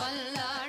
Allah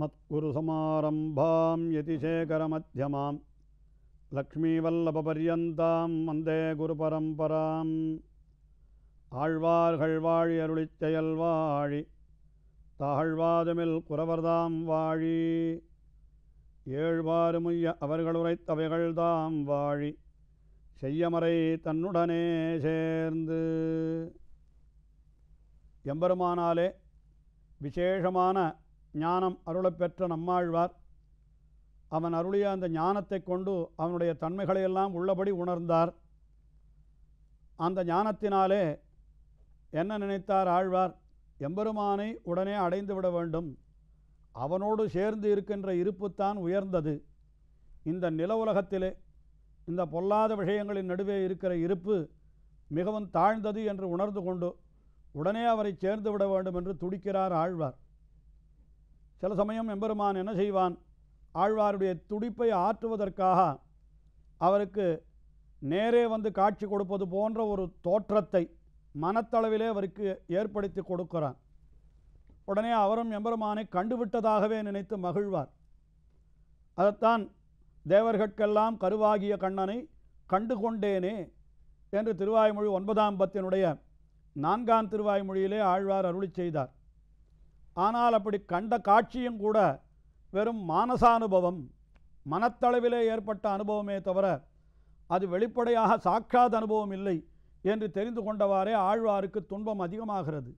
மத்குருசமாரம்பாம் யதிசேகரமத்தியமாம் லக்ஷ்மீவல்லபபரியந்தாம் வந்தே பரம்பராம் ஆழ்வார்கள் வாழி அருளித்தையல் வாழி தாழ்வாதுமில் குறவர்தாம் வாழி ஏழ்வாறு முய்ய அவர்களுரைத்தவைகள்தாம் தாம் வாழி செய்யமறை தன்னுடனே சேர்ந்து எம்பெருமானாலே விசேஷமான ஞானம் அருளப்பெற்ற நம்மாழ்வார் அவன் அருளிய அந்த ஞானத்தை கொண்டு அவனுடைய தன்மைகளையெல்லாம் உள்ளபடி உணர்ந்தார் அந்த ஞானத்தினாலே என்ன நினைத்தார் ஆழ்வார் எம்பெருமானை உடனே அடைந்து விட வேண்டும் அவனோடு சேர்ந்து இருக்கின்ற இருப்புத்தான் உயர்ந்தது இந்த நில உலகத்திலே இந்த பொல்லாத விஷயங்களின் நடுவே இருக்கிற இருப்பு மிகவும் தாழ்ந்தது என்று உணர்ந்து கொண்டு உடனே அவரை சேர்ந்து விட வேண்டும் என்று துடிக்கிறார் ஆழ்வார் சில சமயம் எம்பெருமான் என்ன செய்வான் ஆழ்வாருடைய துடிப்பை ஆற்றுவதற்காக அவருக்கு நேரே வந்து காட்சி கொடுப்பது போன்ற ஒரு தோற்றத்தை மனத்தளவிலே அவருக்கு ஏற்படுத்தி கொடுக்கிறான் உடனே அவரும் எம்பெருமானை கண்டுவிட்டதாகவே நினைத்து மகிழ்வார் அதைத்தான் தேவர்கட்கெல்லாம் கருவாகிய கண்ணனை கண்டு கொண்டேனே என்று திருவாய்மொழி ஒன்பதாம் பத்தினுடைய நான்காம் திருவாய்மொழியிலே ஆழ்வார் அருளி செய்தார் ஆனால் அப்படி கண்ட காட்சியும் கூட வெறும் மானசானுபவம் மனத்தளவிலே ஏற்பட்ட அனுபவமே தவிர அது வெளிப்படையாக சாட்சாத் அனுபவம் இல்லை என்று தெரிந்து கொண்டவாறே ஆழ்வாருக்கு துன்பம் அதிகமாகிறது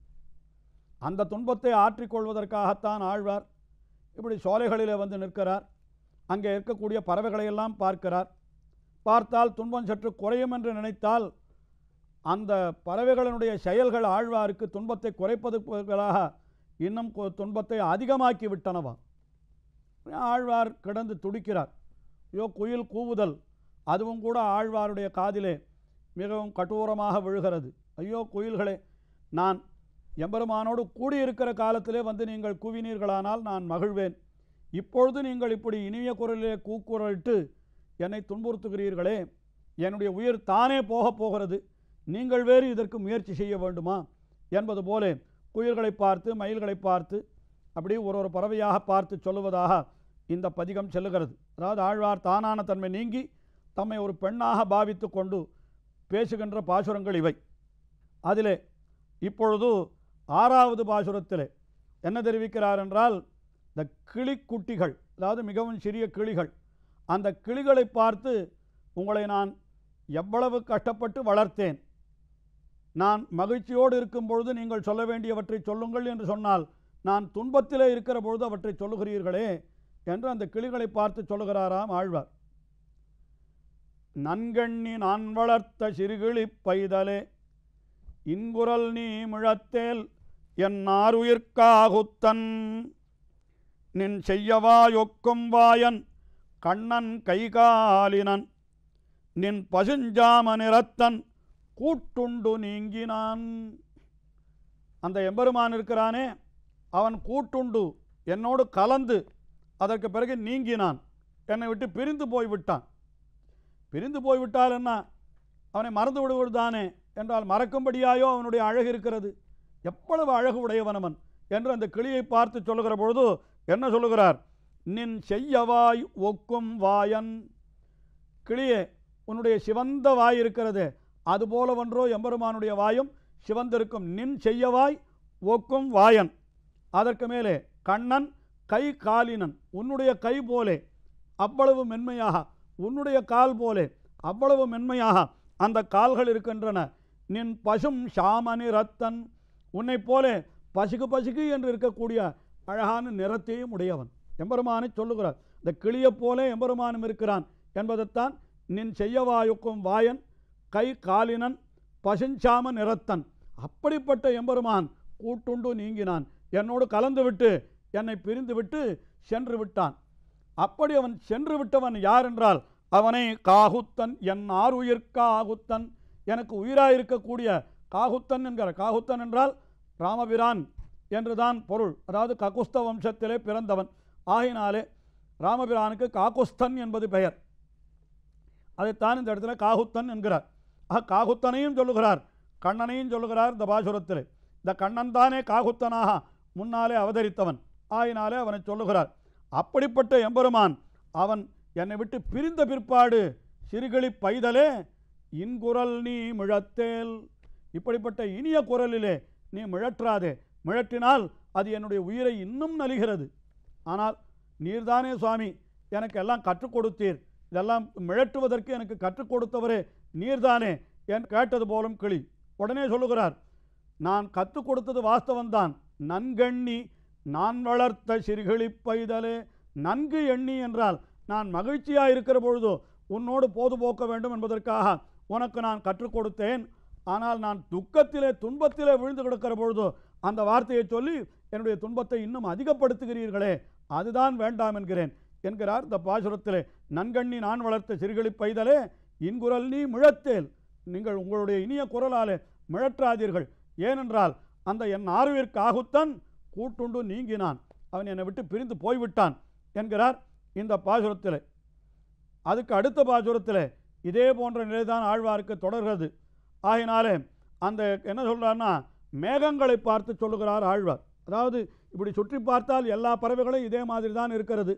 அந்த துன்பத்தை ஆற்றிக்கொள்வதற்காகத்தான் ஆழ்வார் இப்படி சோலைகளிலே வந்து நிற்கிறார் அங்கே இருக்கக்கூடிய பறவைகளையெல்லாம் பார்க்கிறார் பார்த்தால் துன்பம் சற்று குறையும் என்று நினைத்தால் அந்த பறவைகளினுடைய செயல்கள் ஆழ்வாருக்கு துன்பத்தை குறைப்பதுகளாக இன்னும் துன்பத்தை அதிகமாக்கி விட்டனவா ஆழ்வார் கிடந்து துடிக்கிறார் ஐயோ குயில் கூவுதல் அதுவும் கூட ஆழ்வாருடைய காதிலே மிகவும் கட்டோரமாக விழுகிறது ஐயோ குயில்களே நான் எம்பெருமானோடு கூடியிருக்கிற காலத்திலே வந்து நீங்கள் கூவினீர்களானால் நான் மகிழ்வேன் இப்பொழுது நீங்கள் இப்படி இனிய குரலிலே கூக்குரலிட்டு என்னை துன்புறுத்துகிறீர்களே என்னுடைய உயிர் தானே போகப் போகிறது நீங்கள் வேறு இதற்கு முயற்சி செய்ய வேண்டுமா என்பது போலே குயில்களை பார்த்து மயில்களை பார்த்து அப்படி ஒரு ஒரு பறவையாக பார்த்து சொல்லுவதாக இந்த பதிகம் செல்லுகிறது அதாவது ஆழ்வார் தானான தன்மை நீங்கி தம்மை ஒரு பெண்ணாக பாவித்து கொண்டு பேசுகின்ற பாசுரங்கள் இவை அதிலே இப்பொழுது ஆறாவது பாசுரத்திலே என்ன தெரிவிக்கிறார் என்றால் இந்த கிளிக்குட்டிகள் அதாவது மிகவும் சிறிய கிளிகள் அந்த கிளிகளை பார்த்து உங்களை நான் எவ்வளவு கஷ்டப்பட்டு வளர்த்தேன் நான் மகிழ்ச்சியோடு இருக்கும் பொழுது நீங்கள் சொல்ல வேண்டியவற்றை சொல்லுங்கள் என்று சொன்னால் நான் துன்பத்திலே இருக்கிற பொழுது அவற்றை சொல்லுகிறீர்களே என்று அந்த கிளிகளை பார்த்து சொல்லுகிறாராம் ஆழ்வார் நன்கண்ணி நான் வளர்த்த சிறுகிழி பைதலே இன்குரல் நீ முழத்தேல் என் ஆறுயிர்காகுத்தன் நின் செய்யவாயொக்கும் வாயன் கண்ணன் கைகாலினன் நின் பசுஞ்சாம நிறத்தன் கூட்டுண்டு நீங்கினான் அந்த எம்பெருமான் இருக்கிறானே அவன் கூட்டுண்டு என்னோடு கலந்து அதற்கு பிறகு நீங்கினான் என்னை விட்டு பிரிந்து போய்விட்டான் பிரிந்து போய்விட்டால் என்ன அவனை மறந்து விடுவது தானே என்றால் மறக்கும்படியாயோ அவனுடைய அழகு இருக்கிறது எவ்வளவு அழகு உடையவன் அவன் என்று அந்த கிளியை பார்த்து சொல்லுகிற பொழுது என்ன சொல்லுகிறார் நின் செய்யவாய் ஒக்கும் வாயன் கிளியே உன்னுடைய சிவந்த வாய் இருக்கிறதே அதுபோல ஒன்றோ எம்பெருமானுடைய வாயும் சிவந்திருக்கும் நின் செய்யவாய் ஒக்கும் வாயன் அதற்கு மேலே கண்ணன் கை காலினன் உன்னுடைய கை போலே அவ்வளவு மென்மையாக உன்னுடைய கால் போலே அவ்வளவு மென்மையாக அந்த கால்கள் இருக்கின்றன நின் பசும் சாமணி ரத்தன் உன்னை போலே பசுக்கு பசுக்கு என்று இருக்கக்கூடிய அழகான நிறத்தையும் உடையவன் எம்பெருமானை சொல்லுகிறார் இந்த கிளியைப் போலே எம்பெருமானும் இருக்கிறான் என்பதைத்தான் நின் செய்யவாயுக்கும் வாயன் கை காலினன் பசிஞ்சாம நிறத்தன் அப்படிப்பட்ட எம்பெருமான் கூட்டுண்டு நீங்கினான் என்னோடு கலந்து விட்டு என்னை பிரிந்து விட்டு சென்று விட்டான் அப்படி அவன் சென்று விட்டவன் யார் என்றால் அவனை காகுத்தன் என் ஆர் உயிர் எனக்கு உயிராக இருக்கக்கூடிய காகுத்தன் என்கிற காகுத்தன் என்றால் ராமபிரான் என்றுதான் பொருள் அதாவது ககுஸ்த வம்சத்திலே பிறந்தவன் ஆகினாலே ராமபிரானுக்கு காகுஸ்தன் என்பது பெயர் அதைத்தான் இந்த இடத்துல காகுத்தன் என்கிறார் காகுத்தனையும் சொல்லுகிறார் கண்ணனையும் சொல்லுகிறார் இந்த பாசுரத்தில் இந்த கண்ணன் தானே காகுத்தனாக முன்னாலே அவதரித்தவன் ஆயினாலே அவனை சொல்லுகிறார் அப்படிப்பட்ட எம்பெருமான் அவன் என்னை விட்டு பிரிந்த பிற்பாடு சிறுகளி பைதலே இன்குரல் நீ மிழத்தேல் இப்படிப்பட்ட இனிய குரலிலே நீ மிழற்றாதே மிழற்றினால் அது என்னுடைய உயிரை இன்னும் நலிகிறது ஆனால் நீர்தானே சுவாமி எனக்கு எல்லாம் கற்றுக் கொடுத்தீர் இதெல்லாம் மிழட்டுவதற்கு எனக்கு கற்றுக் கொடுத்தவரே நீர்தானே என் கேட்டது போலும் கிளி உடனே சொல்லுகிறார் நான் கற்றுக் கொடுத்தது வாஸ்தவன்தான் நன்கண்ணி நான் வளர்த்த சிறுகிளி பைதலே நன்கு எண்ணி என்றால் நான் மகிழ்ச்சியாக இருக்கிற பொழுதோ உன்னோடு போது போக்க வேண்டும் என்பதற்காக உனக்கு நான் கற்றுக் கொடுத்தேன் ஆனால் நான் துக்கத்திலே துன்பத்திலே விழுந்து கிடக்கிற பொழுதோ அந்த வார்த்தையை சொல்லி என்னுடைய துன்பத்தை இன்னும் அதிகப்படுத்துகிறீர்களே அதுதான் வேண்டாம் என்கிறேன் என்கிறார் இந்த பாசுரத்திலே நன்கண்ணி நான் வளர்த்த சிறுகிளி பைதலே இன்குரல் நீ முழத்தேல் நீங்கள் உங்களுடைய இனிய குரலாலே மிழற்றாதீர்கள் ஏனென்றால் அந்த என் ஆர்விற்கு ஆகுத்தன் கூட்டுண்டு நீங்கினான் அவன் என்னை விட்டு பிரிந்து போய்விட்டான் என்கிறார் இந்த பாசுரத்தில் அதுக்கு அடுத்த பாசுரத்தில் இதே போன்ற நிலைதான் ஆழ்வாருக்கு தொடர்கிறது ஆகினாலே அந்த என்ன சொல்கிறார்னா மேகங்களை பார்த்து சொல்லுகிறார் ஆழ்வார் அதாவது இப்படி சுற்றி பார்த்தால் எல்லா பறவைகளும் இதே மாதிரி தான் இருக்கிறது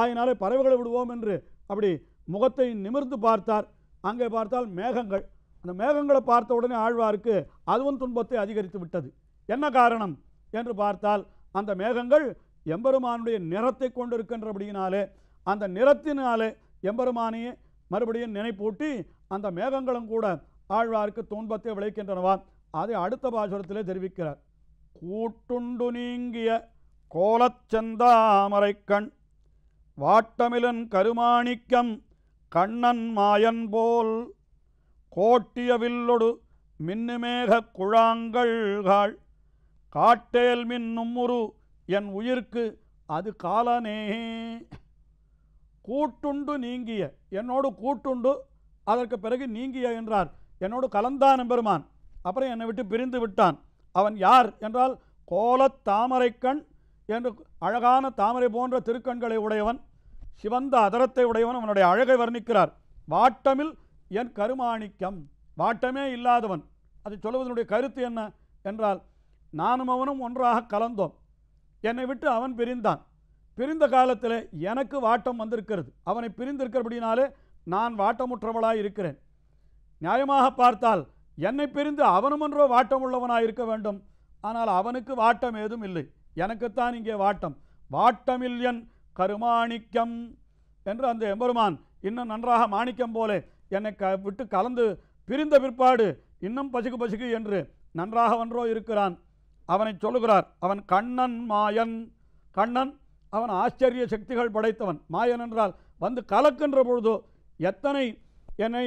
ஆகினாலே பறவைகளை விடுவோம் என்று அப்படி முகத்தை நிமிர்ந்து பார்த்தார் அங்கே பார்த்தால் மேகங்கள் அந்த மேகங்களை பார்த்த உடனே ஆழ்வாருக்கு அதுவும் துன்பத்தை அதிகரித்து விட்டது என்ன காரணம் என்று பார்த்தால் அந்த மேகங்கள் எம்பெருமானுடைய நிறத்தை கொண்டிருக்கின்றபடியினாலே அந்த நிறத்தினாலே எம்பெருமானையே மறுபடியும் நினைப்பூட்டி அந்த மேகங்களும் கூட ஆழ்வார்க்கு துன்பத்தை விளைக்கின்றனவா அதை அடுத்த பாசுரத்திலே தெரிவிக்கிறார் கூட்டுண்டு நீங்கிய கோலச்சந்தாமரைக்கண் வாட்டமிலன் கருமாணிக்கம் கண்ணன் மாயன் போல் கோட்டிய வில்லொடு மின்னுமேகக் குழாங்கள்காள் காட்டேல் மின்னும் உரு என் உயிர்க்கு அது காலனே கூட்டுண்டு நீங்கிய என்னோடு கூட்டுண்டு அதற்கு பிறகு நீங்கிய என்றார் என்னோடு கலந்தான் பெருமான் அப்புறம் என்னை விட்டு பிரிந்து விட்டான் அவன் யார் என்றால் கோலத் தாமரைக்கண் என்று அழகான தாமரை போன்ற திருக்கண்களை உடையவன் சிவந்த அதரத்தை உடையவன் அவனுடைய அழகை வர்ணிக்கிறார் வாட்டமில் என் கருமாணிக்கம் வாட்டமே இல்லாதவன் அதை சொல்வதனுடைய கருத்து என்ன என்றால் நானும் அவனும் ஒன்றாக கலந்தோம் என்னை விட்டு அவன் பிரிந்தான் பிரிந்த காலத்தில் எனக்கு வாட்டம் வந்திருக்கிறது அவனை பிரிந்திருக்கிறபடினாலே நான் வாட்டமுற்றவளாக இருக்கிறேன் நியாயமாக பார்த்தால் என்னை பிரிந்து ஒன்றோ வாட்டம் உள்ளவனாக இருக்க வேண்டும் ஆனால் அவனுக்கு வாட்டம் ஏதும் இல்லை எனக்குத்தான் இங்கே வாட்டம் வாட்டமில்யன் கருமாணிக்கம் என்று அந்த எம்பெருமான் இன்னும் நன்றாக மாணிக்கம் போல என்னை க விட்டு கலந்து பிரிந்த பிற்பாடு இன்னும் பசுக்கு பசுக்கு என்று நன்றாக ஒன்றோ இருக்கிறான் அவனை சொல்லுகிறார் அவன் கண்ணன் மாயன் கண்ணன் அவன் ஆச்சரிய சக்திகள் படைத்தவன் மாயன் என்றால் வந்து கலக்கின்ற பொழுதோ எத்தனை என்னை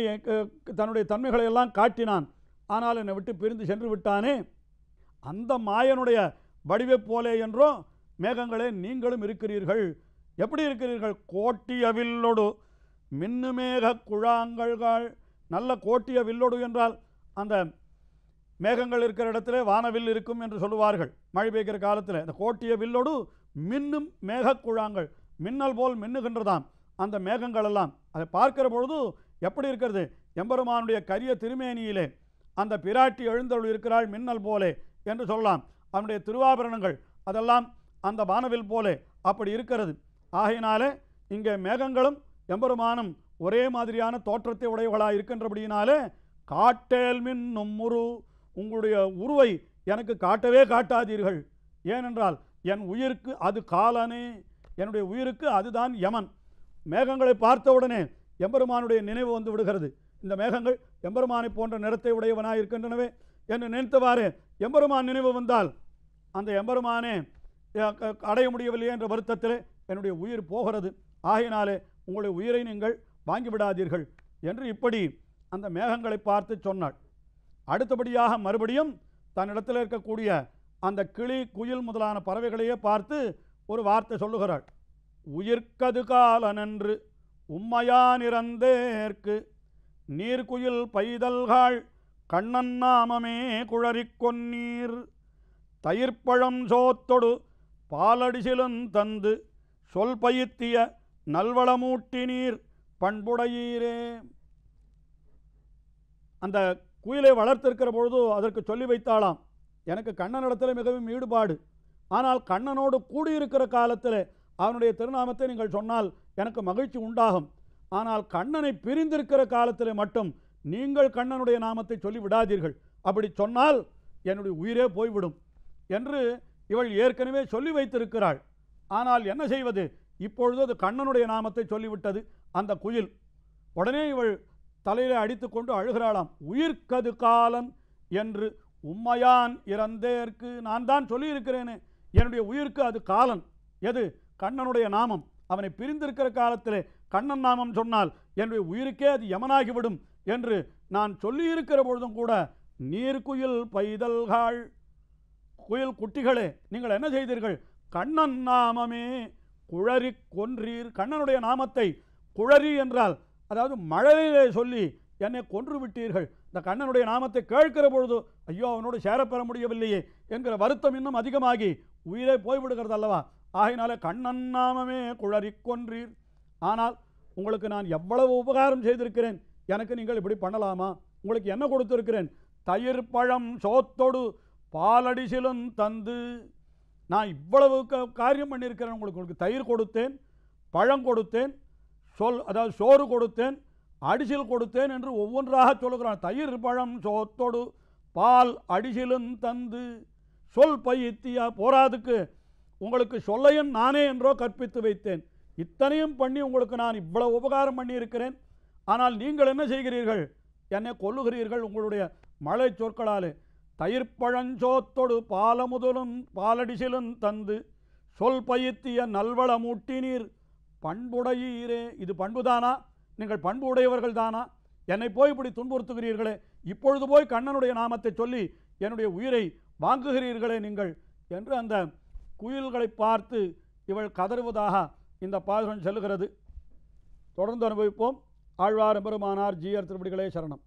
தன்னுடைய தன்மைகளை எல்லாம் காட்டினான் ஆனால் என்னை விட்டு பிரிந்து சென்று விட்டானே அந்த மாயனுடைய வடிவை போலே என்றோ மேகங்களே நீங்களும் இருக்கிறீர்கள் எப்படி இருக்கிறீர்கள் கோட்டிய வில்லொடு மின்னுமேக குழாங்கள்கள் நல்ல கோட்டிய வில்லொடு என்றால் அந்த மேகங்கள் இருக்கிற இடத்துல வானவில் இருக்கும் என்று சொல்லுவார்கள் மழை பெய்கிற காலத்தில் இந்த கோட்டிய வில்லொடு மின்னும் மேகக்குழாங்கள் மின்னல் போல் மின்னுகின்றதாம் அந்த மேகங்கள் எல்லாம் அதை பார்க்கிற பொழுது எப்படி இருக்கிறது எம்பெருமானுடைய கரிய திருமேனியிலே அந்த பிராட்டி எழுந்தருள் இருக்கிறாள் மின்னல் போலே என்று சொல்லலாம் அவனுடைய திருவாபரணங்கள் அதெல்லாம் அந்த வானவில் போலே அப்படி இருக்கிறது ஆகையினாலே இங்கே மேகங்களும் எம்பெருமானும் ஒரே மாதிரியான தோற்றத்தை உடையவர்களாக இருக்கின்றபடியினாலே காட்டேல் மின்னும் உரு உங்களுடைய உருவை எனக்கு காட்டவே காட்டாதீர்கள் ஏனென்றால் என் உயிருக்கு அது காலனே என்னுடைய உயிருக்கு அதுதான் யமன் மேகங்களை பார்த்தவுடனே எம்பெருமானுடைய நினைவு வந்து விடுகிறது இந்த மேகங்கள் எம்பெருமானை போன்ற நிறத்தை உடையவனாக இருக்கின்றனவே என்று நினைத்தவாறு எம்பெருமான் நினைவு வந்தால் அந்த எம்பெருமானே அடைய முடியவில்லை என்ற வருத்தத்தில் என்னுடைய உயிர் போகிறது ஆகையினாலே உங்களுடைய உயிரை நீங்கள் வாங்கிவிடாதீர்கள் என்று இப்படி அந்த மேகங்களை பார்த்து சொன்னாள் அடுத்தபடியாக மறுபடியும் தன்னிடத்தில் இருக்கக்கூடிய அந்த கிளி குயில் முதலான பறவைகளையே பார்த்து ஒரு வார்த்தை சொல்லுகிறாள் உயிர்க்கது காலனன்று உம்மையா நிறந்தேற்கு நீர்குயில் பைதல்காள் கண்ணன் நாமமே குழறிக் கொன்னீர் தயிர்ப்பழம் சோத்தொடு பாலடிசிலும் தந்து சொல் நல்வளமூட்டி நீர் பண்புடையீரே அந்த குயிலை வளர்த்திருக்கிற பொழுது அதற்கு சொல்லி வைத்தாளாம் எனக்கு கண்ணனிடத்தில் மிகவும் ஈடுபாடு ஆனால் கண்ணனோடு கூடியிருக்கிற காலத்தில் அவனுடைய திருநாமத்தை நீங்கள் சொன்னால் எனக்கு மகிழ்ச்சி உண்டாகும் ஆனால் கண்ணனை பிரிந்திருக்கிற காலத்தில் மட்டும் நீங்கள் கண்ணனுடைய நாமத்தை சொல்லி விடாதீர்கள் அப்படி சொன்னால் என்னுடைய உயிரே போய்விடும் என்று இவள் ஏற்கனவே சொல்லி வைத்திருக்கிறாள் ஆனால் என்ன செய்வது இப்பொழுது அது கண்ணனுடைய நாமத்தை சொல்லிவிட்டது அந்த குயில் உடனே இவள் தலையில் அடித்து கொண்டு அழுகிறாளாம் உயிர்க்கது காலன் என்று உம்மையான் இறந்தேற்கு நான் தான் சொல்லியிருக்கிறேனே என்னுடைய உயிருக்கு அது காலன் எது கண்ணனுடைய நாமம் அவனை பிரிந்திருக்கிற காலத்திலே கண்ணன் நாமம் சொன்னால் என்னுடைய உயிருக்கே அது யமனாகிவிடும் என்று நான் சொல்லியிருக்கிற பொழுதும் கூட நீர்க்குயில் பைதல்காள் குயில் குட்டிகளே நீங்கள் என்ன செய்தீர்கள் கண்ணன் நாமமே குழறி கொன்றீர் கண்ணனுடைய நாமத்தை குழறி என்றால் அதாவது மழையிலே சொல்லி என்னை கொன்று விட்டீர்கள் இந்த கண்ணனுடைய நாமத்தை கேட்கிற பொழுது ஐயோ அவனோடு சேரப்பெற முடியவில்லையே என்கிற வருத்தம் இன்னும் அதிகமாகி உயிரே போய்விடுகிறது அல்லவா ஆகினாலே கண்ணன் நாமமே குழறி கொன்றீர் ஆனால் உங்களுக்கு நான் எவ்வளவு உபகாரம் செய்திருக்கிறேன் எனக்கு நீங்கள் இப்படி பண்ணலாமா உங்களுக்கு என்ன கொடுத்துருக்கிறேன் தயிர் பழம் சோத்தொடு பாலடிசிலும் தந்து நான் இவ்வளவு காரியம் பண்ணியிருக்கிறேன் உங்களுக்கு உங்களுக்கு தயிர் கொடுத்தேன் பழம் கொடுத்தேன் சொல் அதாவது சோறு கொடுத்தேன் அடிசில் கொடுத்தேன் என்று ஒவ்வொன்றாக சொல்லுகிறான் தயிர் பழம் சோத்தோடு பால் அடிசிலும் தந்து சொல் பயித்தியா போராதுக்கு உங்களுக்கு சொல்லையும் நானே என்றோ கற்பித்து வைத்தேன் இத்தனையும் பண்ணி உங்களுக்கு நான் இவ்வளவு உபகாரம் பண்ணியிருக்கிறேன் ஆனால் நீங்கள் என்ன செய்கிறீர்கள் என்னை கொல்லுகிறீர்கள் உங்களுடைய மழை சொற்களாலே தயிர்ப்பழஞ்சோத்தொடு பாலமுதலும் பாலடிசிலும் தந்து சொல் பயித்திய நீர் பண்புடையீரே இது பண்புதானா நீங்கள் பண்பு உடையவர்கள் தானா என்னை போய் இப்படி துன்புறுத்துகிறீர்களே இப்பொழுது போய் கண்ணனுடைய நாமத்தை சொல்லி என்னுடைய உயிரை வாங்குகிறீர்களே நீங்கள் என்று அந்த குயில்களை பார்த்து இவள் கதறுவதாக இந்த பாசுரம் செல்கிறது தொடர்ந்து அனுபவிப்போம் ஆழ்வார் பெருமானார் ஜீயர் திருப்படிகளே சரணம்